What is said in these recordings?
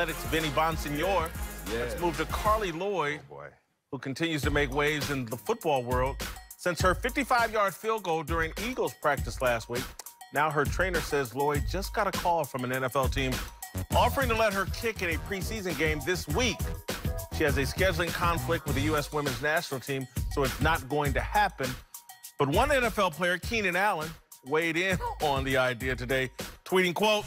Athletics, Vinny Bonsignor. Yeah. Let's move to Carly Lloyd, oh who continues to make waves in the football world. Since her 55-yard field goal during Eagles practice last week, now her trainer says Lloyd just got a call from an NFL team offering to let her kick in a preseason game this week. She has a scheduling conflict with the U.S. women's national team, so it's not going to happen. But one NFL player, Keenan Allen, weighed in on the idea today, tweeting, quote,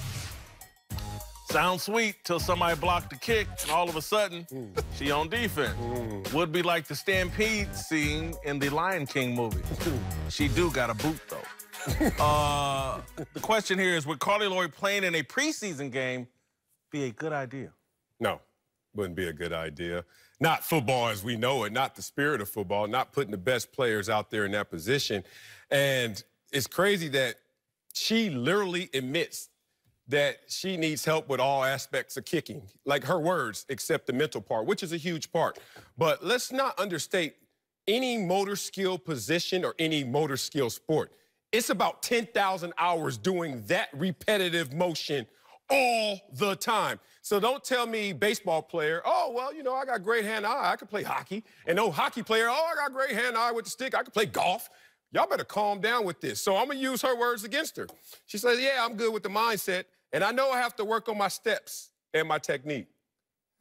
Sounds sweet till somebody blocked the kick, and all of a sudden, mm. she on defense. Mm. Would be like the stampede scene in the Lion King movie. she do got a boot, though. uh, the question here is, would Carly Lloyd playing in a preseason game be a good idea? No, wouldn't be a good idea. Not football as we know it, not the spirit of football, not putting the best players out there in that position. And it's crazy that she literally admits that she needs help with all aspects of kicking, like her words, except the mental part, which is a huge part. But let's not understate any motor skill position or any motor skill sport. It's about 10,000 hours doing that repetitive motion all the time. So don't tell me baseball player, oh, well, you know, I got great hand eye, I could play hockey. And no hockey player, oh, I got great hand eye with the stick, I could play golf y'all better calm down with this. So I'm gonna use her words against her. She says, Yeah, I'm good with the mindset, and I know I have to work on my steps and my technique.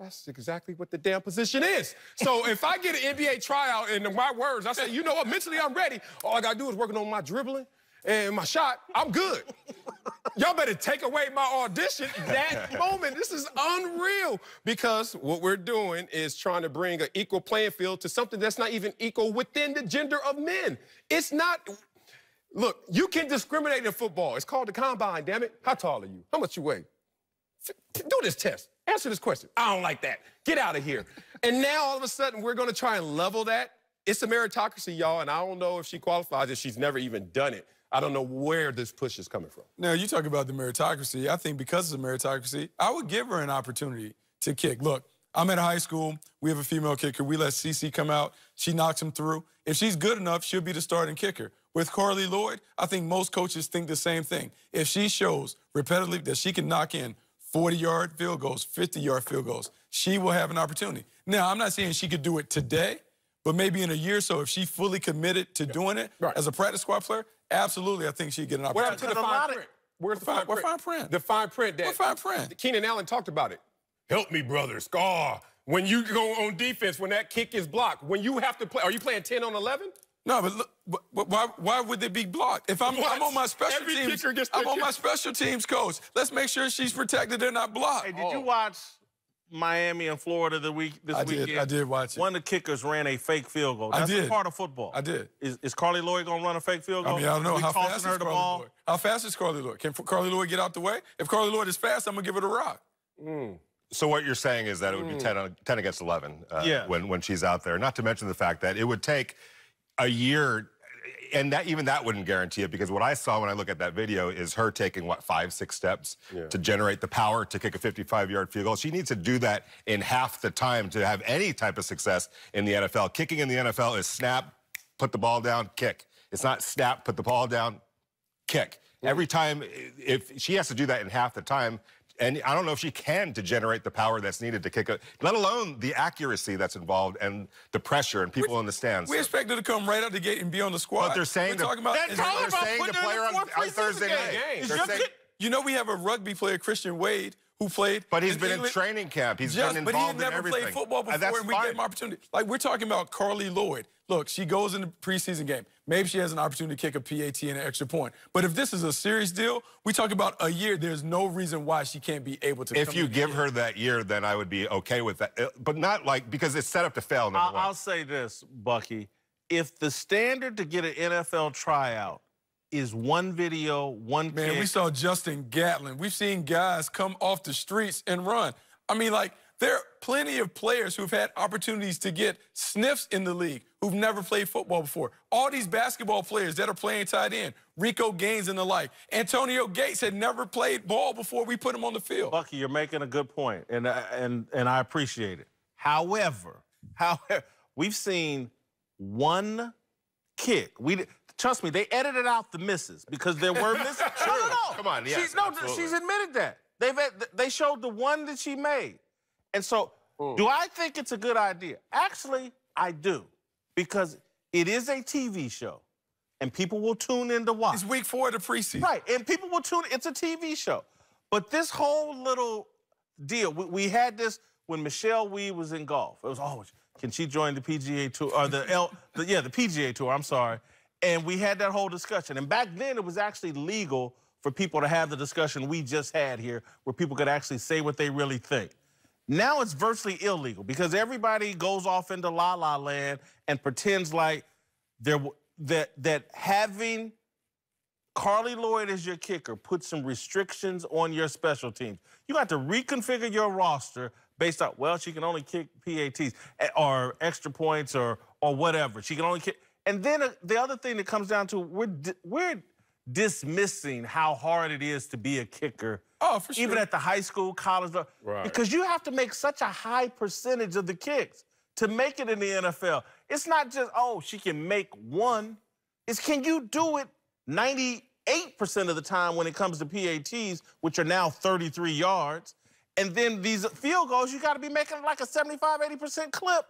That's exactly what the damn position is. So if I get an NBA tryout and my words, I say, you know what, mentally I'm ready. All I gotta do is working on my dribbling, and my shot, I'm good. Y'all better take away my audition that moment. This is unreal because what we're doing is trying to bring an equal playing field to something that's not even equal within the gender of men. It's not. Look, you can discriminate in football. It's called the combine, damn it. How tall are you? How much you weigh? Do this test. Answer this question. I don't like that. Get out of here. and now all of a sudden, we're going to try and level that. It's a meritocracy, y'all, and I don't know if she qualifies if she's never even done it. I don't know where this push is coming from. Now, you talk about the meritocracy. I think because of the meritocracy, I would give her an opportunity to kick. Look, I'm at a high school. We have a female kicker. We let CC come out. She knocks him through. If she's good enough, she'll be the starting kicker. With Carly Lloyd, I think most coaches think the same thing. If she shows repetitively that she can knock in 40 yard field goals, 50 yard field goals, she will have an opportunity. Now, I'm not saying she could do it today, but maybe in a year or so, if she fully committed to yeah. doing it right. as a practice squad player, Absolutely, I think she'd get an opportunity. What happened to the fine print? Where's the fine, fine print? The fine print. That what fine print? Keenan Allen talked about it. Help me, brother. Scar. When you go on defense, when that kick is blocked, when you have to play, are you playing 10 on 11? No, but, look, but why, why would they be blocked? If I'm, I'm on my special Every teams, I'm on my special teams coach. Let's make sure she's protected and not blocked. Hey, did oh. you watch Miami and Florida the week this I weekend. Did, I did watch it. One of the kickers ran a fake field goal. That's I did. part of football. I did. Is, is Carly Lloyd gonna run a fake field goal? I mean, I don't know how fast is Carly Lloyd. How fast is Carly Lloyd? Can Carly Lloyd get out the way? If Carly Lloyd is fast, I'm gonna give it a rock. Mm. So what you're saying is that it would be mm. 10, uh, 10, against 11 uh, yeah. when, when she's out there. Not to mention the fact that it would take a year and that even that wouldn't guarantee it because what I saw when I look at that video is her taking what five six steps yeah. to generate the power to kick a 55 yard field goal. She needs to do that in half the time to have any type of success in the NFL. Kicking in the NFL is snap, put the ball down, kick. It's not snap, put the ball down, kick. Every time, if she has to do that in half the time and I don't know if she can to generate the power that's needed to kick a, let alone the accuracy that's involved and the pressure and people we, in the stands. We expect her to come right out the gate and be on the squad. But they're saying We're talking about, they're, they're about saying the player on, on Thursday night. You know, we have a rugby player, Christian Wade, who played. But he's in been England. in training camp. He's Just, been involved in everything. But he had never played football before, and, and we fine. gave him opportunity. Like we're talking about Carly Lloyd. Look, she goes in the preseason game. Maybe she has an opportunity to kick a PAT and an extra point. But if this is a serious deal, we talk about a year. There's no reason why she can't be able to. If you give her that year, then I would be okay with that. Uh, but not like because it's set up to fail. I'll, I'll say this, Bucky. If the standard to get an NFL tryout is one video, one Man, kick. we saw Justin Gatlin. We've seen guys come off the streets and run. I mean, like, there are plenty of players who've had opportunities to get sniffs in the league who've never played football before. All these basketball players that are playing tight end, Rico Gaines and the like. Antonio Gates had never played ball before we put him on the field. Bucky, you're making a good point, and, and, and I appreciate it. However, however, we've seen one kick. We Trust me, they edited out the misses because there were misses. no, no, no. Come on, yeah. She's, no, she's admitted that. They've they showed the one that she made. And so, Ooh. do I think it's a good idea? Actually, I do. Because it is a TV show. And people will tune in to watch. It's week four of the preseason. Right. And people will tune It's a TV show. But this whole little deal, we, we had this when Michelle Wee was in golf. It was always, oh, can she join the PGA tour or the L the, yeah, the PGA tour, I'm sorry. And we had that whole discussion. And back then, it was actually legal for people to have the discussion we just had here, where people could actually say what they really think. Now it's virtually illegal because everybody goes off into la la land and pretends like there that that having Carly Lloyd as your kicker put some restrictions on your special teams. You have to reconfigure your roster based on well, she can only kick PATs eh, or extra points or or whatever. She can only kick and then uh, the other thing that comes down to we're we're dismissing how hard it is to be a kicker. Oh, for sure. Even at the high school, college, uh, right. because you have to make such a high percentage of the kicks to make it in the NFL. It's not just oh she can make one. It's can you do it ninety eight percent of the time when it comes to PATs, which are now thirty three yards. And then these field goals, you got to be making like a 75, 80% clip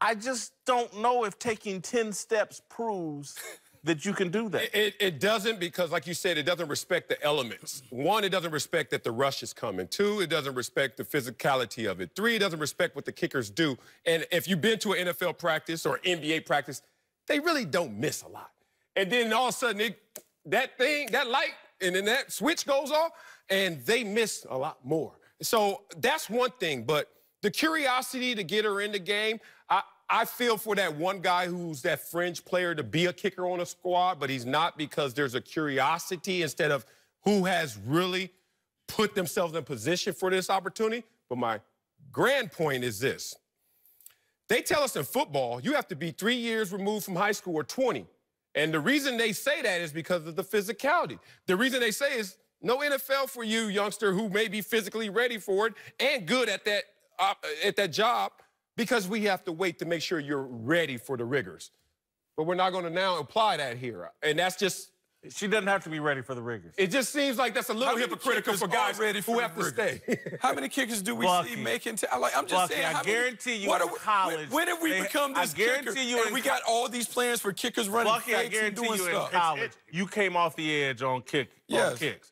I just don't know if taking 10 steps proves that you can do that. It, it, doesn't because, like you said, it doesn't respect the elements. One, it doesn't respect that the rush is coming. Two, it doesn't respect the physicality of it. Three, it doesn't respect what the kickers do. And if you've been to an NFL practice or NBA practice, they really don't miss a lot. And then all of a sudden, it, that thing, that light, and then that switch goes off, and they miss a lot more. So that's one thing, but the curiosity to get her in the game, I, I feel for that one guy who's that fringe player to be a kicker on a squad, but he's not because there's a curiosity instead of who has really put themselves in position for this opportunity. But my grand point is this. They tell us in football, you have to be three years removed from high school or 20. And the reason they say that is because of the physicality. The reason they say is no NFL for you, youngster, who may be physically ready for it and good at that uh, at that job because we have to wait to make sure you're ready for the rigors. But we're not going to now apply that here. And that's just. She doesn't have to be ready for the rigors. It just seems like that's a little hypocritical for guys ready for who have rigors? stay. how many kickers do we see making? T- like, I'm just saying. I guarantee you what in we, college. When, when did we and, become this I guarantee kicker? You and we got all these plans for kickers running Bucky, I guarantee you stuff. in college, you came off the edge on, kick, yes. on kicks.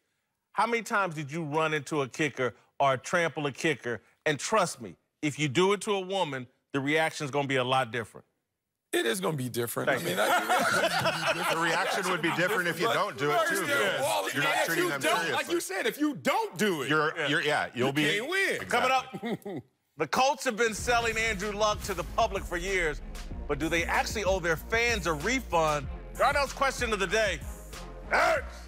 How many times did you run into a kicker or trample a kicker and trust me, if you do it to a woman, the reaction's gonna be a lot different. It is going to be different. Thank I mean, I, the reaction would be different if you don't do it too. Yes. You're not treating them seriously. Like you said, if you don't do it, you're, yeah, you're, yeah you'll you be can't win. Exactly. Coming up, the Colts have been selling Andrew Luck to the public for years, but do they actually owe their fans a refund? Darnell's question of the day. Hurts.